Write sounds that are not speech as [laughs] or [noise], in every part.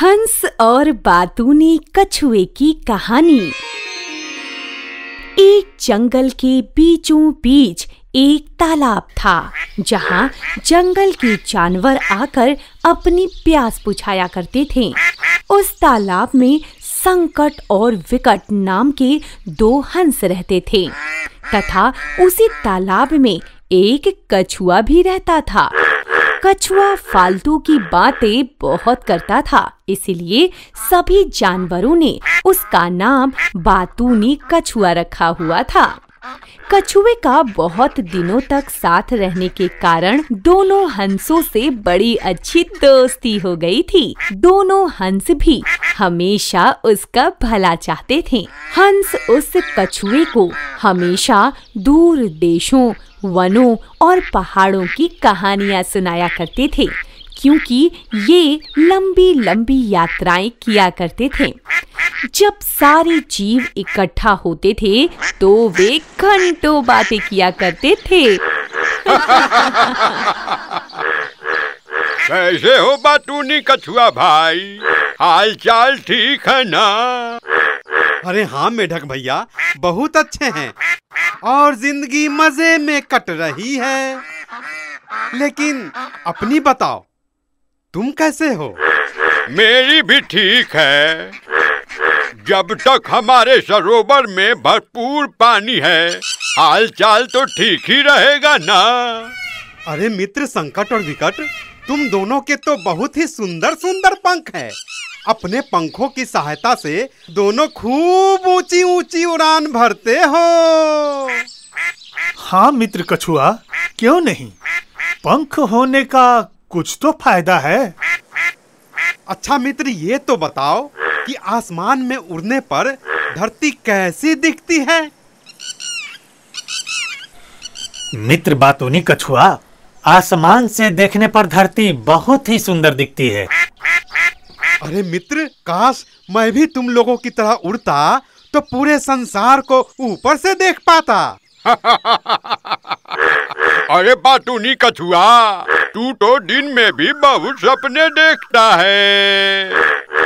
हंस और बातूनी कछुए की कहानी एक जंगल के बीचों बीच एक तालाब था जहाँ जंगल के जानवर आकर अपनी प्यास बुझाया करते थे उस तालाब में संकट और विकट नाम के दो हंस रहते थे तथा उसी तालाब में एक कछुआ भी रहता था कछुआ फालतू की बातें बहुत करता था इसीलिए सभी जानवरों ने उसका नाम बातूनी कछुआ रखा हुआ था कछुए का बहुत दिनों तक साथ रहने के कारण दोनों हंसों से बड़ी अच्छी दोस्ती हो गई थी दोनों हंस भी हमेशा उसका भला चाहते थे हंस उस कछुए को हमेशा दूर देशों वनों और पहाड़ों की कहानियाँ सुनाया करते थे क्योंकि ये लंबी लंबी यात्राएं किया करते थे जब सारे जीव इकट्ठा होते थे तो वे घंटों बातें किया करते थे [laughs] कैसे हो बातूनी कछुआ भाई हाल चाल ठीक है ना अरे हाँ मेढक भैया बहुत अच्छे हैं और जिंदगी मजे में कट रही है लेकिन अपनी बताओ तुम कैसे हो मेरी भी ठीक है जब तक हमारे सरोवर में भरपूर पानी है हाल चाल तो ठीक ही रहेगा ना अरे मित्र संकट और विकट तुम दोनों के तो बहुत ही सुंदर सुंदर पंख है अपने पंखों की सहायता से दोनों खूब ऊंची ऊंची उड़ान भरते हो हाँ मित्र कछुआ क्यों नहीं पंख होने का कुछ तो फायदा है अच्छा मित्र ये तो बताओ कि आसमान में उड़ने पर धरती कैसी दिखती है मित्र बातों नहीं कछुआ आसमान से देखने पर धरती बहुत ही सुंदर दिखती है अरे मित्र काश मैं भी तुम लोगों की तरह उड़ता तो पूरे संसार को ऊपर से देख पाता अरे बातूनी कछुआ तू तो दिन में भी बहुत सपने देखता है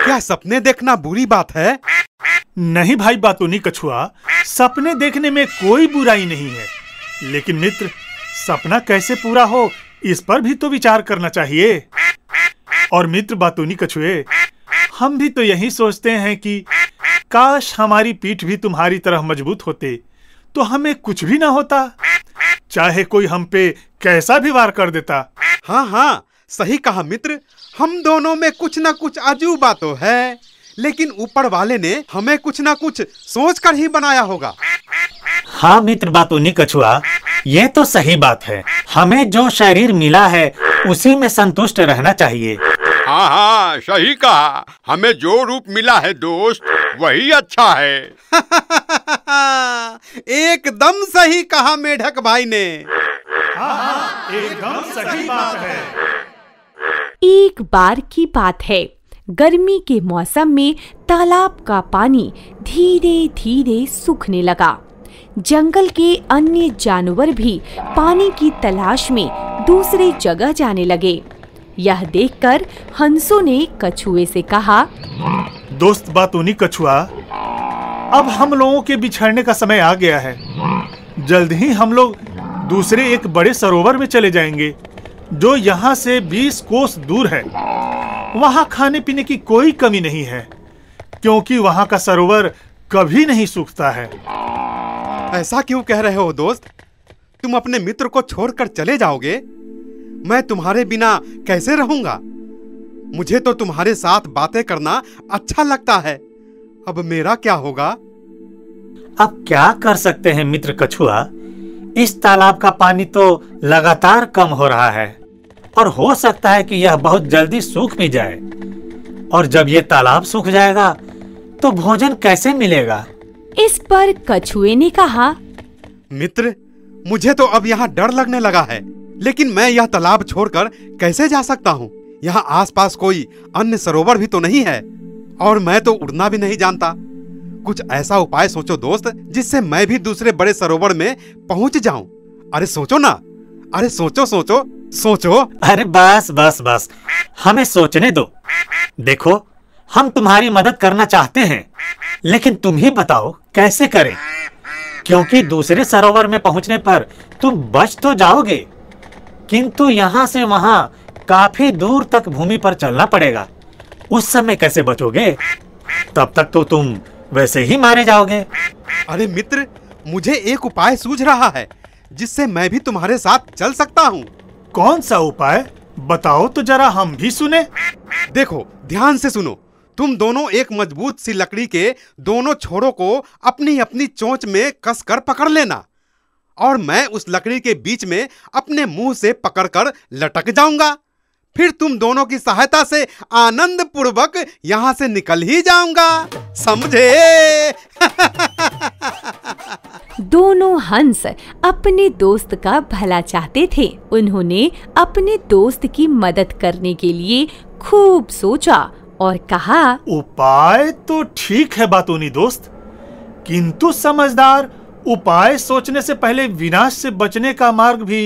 क्या सपने देखना बुरी बात है नहीं भाई बातूनी नहीं कछुआ सपने देखने में कोई बुराई नहीं है लेकिन मित्र सपना कैसे पूरा हो इस पर भी तो विचार करना चाहिए और मित्र बातूनी कछुए हम भी तो यही सोचते हैं कि काश हमारी पीठ भी तुम्हारी तरह मजबूत होते तो हमें कुछ भी ना होता चाहे कोई हम पे कैसा भी वार कर देता हाँ हाँ सही कहा मित्र हम दोनों में कुछ ना कुछ अजूबा तो है लेकिन ऊपर वाले ने हमें कुछ ना कुछ सोच कर ही बनाया होगा हाँ मित्र बात उन्हीं कछुआ ये तो सही बात है हमें जो शरीर मिला है उसी में संतुष्ट रहना चाहिए हाँ हाँ सही कहा हमें जो रूप मिला है दोस्त वही अच्छा है [laughs] एकदम सही कहा मेढक भाई ने हाँ, हाँ, एकदम सही बात है एक बार की बात है गर्मी के मौसम में तालाब का पानी धीरे धीरे सूखने लगा जंगल के अन्य जानवर भी पानी की तलाश में दूसरे जगह जाने लगे यह देखकर हंसों ने कछुए से कहा दोस्त बातूनी कछुआ अब हम लोगों के बिछड़ने का समय आ गया है जल्द ही हम लोग दूसरे एक बड़े सरोवर में चले जाएंगे जो यहाँ से 20 कोस दूर है वहाँ खाने पीने की कोई कमी नहीं है क्योंकि वहाँ का सरोवर कभी नहीं सूखता है ऐसा क्यों कह रहे हो दोस्त तुम अपने मित्र को छोड़कर चले जाओगे मैं तुम्हारे बिना कैसे रहूंगा मुझे तो तुम्हारे साथ बातें करना अच्छा लगता है अब मेरा क्या होगा अब क्या कर सकते हैं मित्र कछुआ इस तालाब का पानी तो लगातार कम हो रहा है और हो सकता है कि यह बहुत जल्दी सूख भी जाए और जब यह तालाब सूख जाएगा तो भोजन कैसे मिलेगा इस पर कछुए ने कहा मित्र मुझे तो अब यहाँ डर लगने लगा है लेकिन मैं यह तालाब छोड़कर कैसे जा सकता हूँ यहाँ आसपास कोई अन्य सरोवर भी तो नहीं है और मैं तो उड़ना भी नहीं जानता कुछ ऐसा उपाय सोचो दोस्त जिससे मैं भी दूसरे बड़े सरोवर में पहुंच जाऊं अरे सोचो ना अरे सोचो सोचो सोचो अरे बस बस बस हमें सोचने दो देखो हम तुम्हारी मदद करना चाहते हैं लेकिन तुम ही बताओ कैसे करें क्योंकि दूसरे सरोवर में पहुंचने पर तुम बच तो जाओगे किंतु यहाँ से वहाँ काफी दूर तक भूमि पर चलना पड़ेगा उस समय कैसे बचोगे तब तक तो तुम वैसे ही मारे जाओगे अरे मित्र मुझे एक उपाय सूझ रहा है जिससे मैं भी तुम्हारे साथ चल सकता हूँ कौन सा उपाय बताओ तो जरा हम भी सुने देखो ध्यान से सुनो तुम दोनों एक मजबूत सी लकड़ी के दोनों छोरों को अपनी अपनी चोंच में कसकर पकड़ लेना और मैं उस लकड़ी के बीच में अपने मुंह से पकड़कर लटक जाऊंगा फिर तुम दोनों की सहायता से आनंद पूर्वक यहाँ से निकल ही जाऊंगा समझे [laughs] दोनों हंस अपने दोस्त का भला चाहते थे उन्होंने अपने दोस्त की मदद करने के लिए खूब सोचा और कहा उपाय तो ठीक है बातोनी दोस्त किंतु समझदार उपाय सोचने से पहले विनाश से बचने का मार्ग भी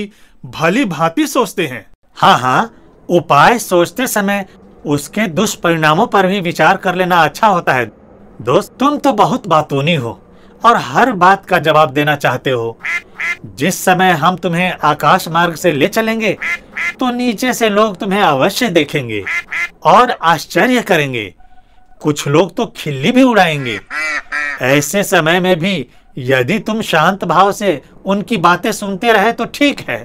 भली भांति सोचते हैं हाँ हाँ उपाय सोचते समय उसके दुष्परिणामों पर भी विचार कर लेना अच्छा होता है दोस्त तुम तो बहुत बातूनी हो और हर बात का जवाब देना चाहते हो जिस समय हम तुम्हें आकाश मार्ग से ले चलेंगे तो नीचे से लोग तुम्हें अवश्य देखेंगे और आश्चर्य करेंगे कुछ लोग तो खिल्ली भी उड़ाएंगे ऐसे समय में भी यदि तुम शांत भाव से उनकी बातें सुनते रहे तो ठीक है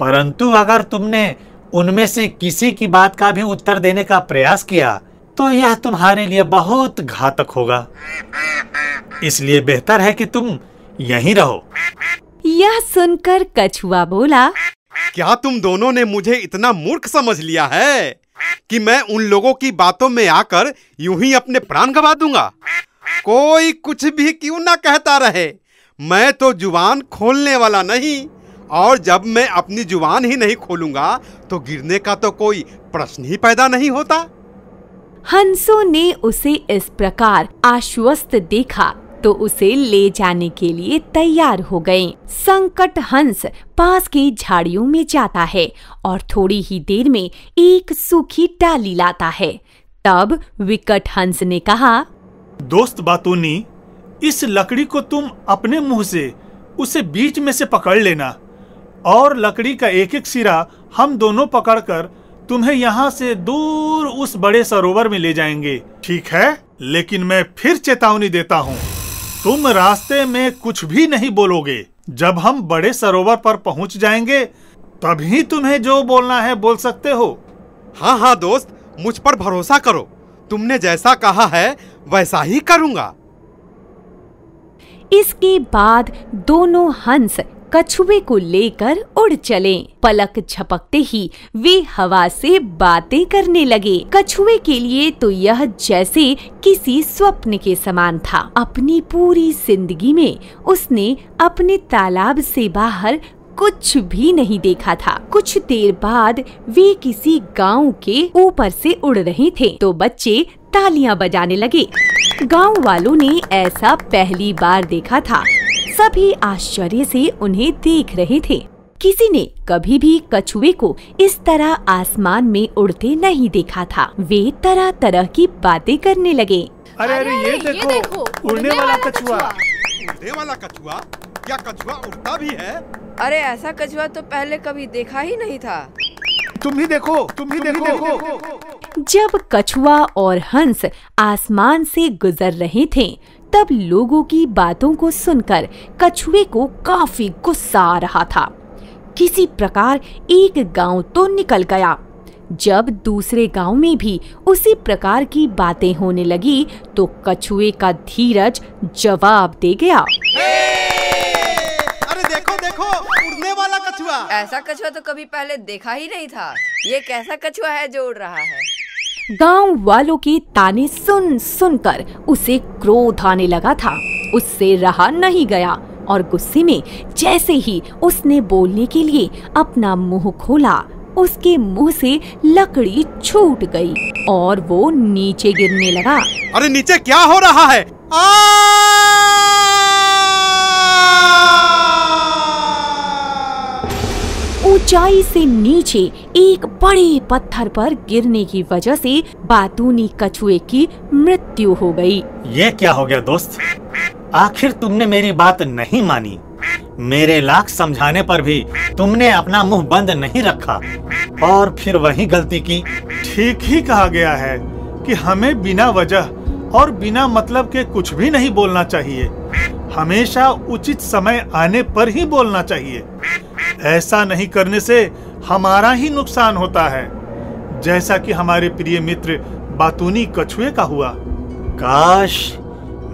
परंतु अगर तुमने उनमें से किसी की बात का भी उत्तर देने का प्रयास किया तो यह तुम्हारे लिए बहुत घातक होगा इसलिए बेहतर है कि तुम यहीं रहो यह सुनकर कछुआ बोला क्या तुम दोनों ने मुझे इतना मूर्ख समझ लिया है कि मैं उन लोगों की बातों में आकर यूं ही अपने प्राण गवा दूंगा कोई कुछ भी क्यों ना कहता रहे मैं तो जुबान खोलने वाला नहीं और जब मैं अपनी जुबान ही नहीं खोलूंगा तो गिरने का तो कोई प्रश्न ही पैदा नहीं होता हंसो ने उसे इस प्रकार आश्वस्त देखा तो उसे ले जाने के लिए तैयार हो गए संकट हंस पास की झाड़ियों में जाता है और थोड़ी ही देर में एक सूखी डाली लाता है तब विकट हंस ने कहा दोस्त बातूनी इस लकड़ी को तुम अपने मुंह से उसे बीच में से पकड़ लेना और लकड़ी का एक एक सिरा हम दोनों पकड़कर तुम्हें यहाँ से दूर उस बड़े सरोवर में ले जाएंगे ठीक है लेकिन मैं फिर चेतावनी देता हूँ तुम रास्ते में कुछ भी नहीं बोलोगे जब हम बड़े सरोवर पर पहुँच जाएंगे तभी तुम्हें जो बोलना है बोल सकते हो हाँ हाँ दोस्त मुझ पर भरोसा करो तुमने जैसा कहा है वैसा ही करूंगा इसके बाद दोनों हंस कछुए को लेकर उड़ चले पलक झपकते ही वे हवा से बातें करने लगे कछुए के लिए तो यह जैसे किसी स्वप्न के समान था अपनी पूरी जिंदगी में उसने अपने तालाब से बाहर कुछ भी नहीं देखा था कुछ देर बाद वे किसी गांव के ऊपर से उड़ रहे थे तो बच्चे तालियां बजाने लगे गांव वालों ने ऐसा पहली बार देखा था सभी आश्चर्य से उन्हें देख रहे थे किसी ने कभी भी कछुए को इस तरह आसमान में उड़ते नहीं देखा था वे तरह तरह की बातें करने लगे अरे अरे ये देखो, उड़ने वाला कछुआ उड़ने वाला कछुआ क्या कछुआ उड़ता भी है अरे ऐसा कछुआ तो पहले कभी देखा ही नहीं था तुम ही देखो तुम ही देखो, देखो। जब कछुआ और हंस आसमान से गुजर रहे थे तब लोगों की बातों को सुनकर कछुए को काफी गुस्सा आ रहा था किसी प्रकार एक गांव तो निकल गया जब दूसरे गांव में भी उसी प्रकार की बातें होने लगी तो कछुए का धीरज जवाब दे गया अरे देखो देखो उड़ने कछुआ ऐसा कछुआ तो कभी पहले देखा ही नहीं था ये कैसा कछुआ है जो उड़ रहा है गांव वालों के ताने सुन सुनकर उसे क्रोध आने लगा था उससे रहा नहीं गया और गुस्से में जैसे ही उसने बोलने के लिए अपना मुंह खोला उसके मुंह से लकड़ी छूट गई और वो नीचे गिरने लगा अरे नीचे क्या हो रहा है आ! ऊंचाई से नीचे एक बड़े पत्थर पर गिरने की वजह से बातूनी कछुए की मृत्यु हो गई। ये क्या हो गया दोस्त आखिर तुमने मेरी बात नहीं मानी मेरे लाख समझाने पर भी तुमने अपना मुंह बंद नहीं रखा और फिर वही गलती की ठीक ही कहा गया है कि हमें बिना वजह और बिना मतलब के कुछ भी नहीं बोलना चाहिए हमेशा उचित समय आने पर ही बोलना चाहिए ऐसा नहीं करने से हमारा ही नुकसान होता है जैसा कि हमारे प्रिय मित्र बातूनी कछुए का हुआ काश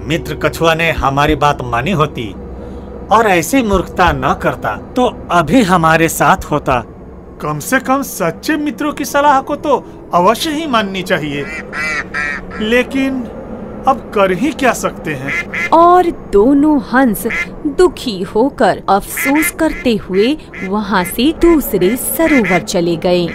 मित्र कछुआ ने हमारी बात मानी होती और ऐसी मूर्खता न करता तो अभी हमारे साथ होता कम से कम सच्चे मित्रों की सलाह को तो अवश्य ही माननी चाहिए लेकिन अब कर ही क्या सकते हैं और दोनों हंस दुखी होकर अफसोस करते हुए वहाँ से दूसरे सरोवर चले गए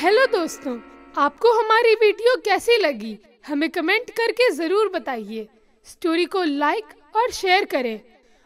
हेलो दोस्तों आपको हमारी वीडियो कैसी लगी हमें कमेंट करके ज़रूर बताइए स्टोरी को लाइक और शेयर करें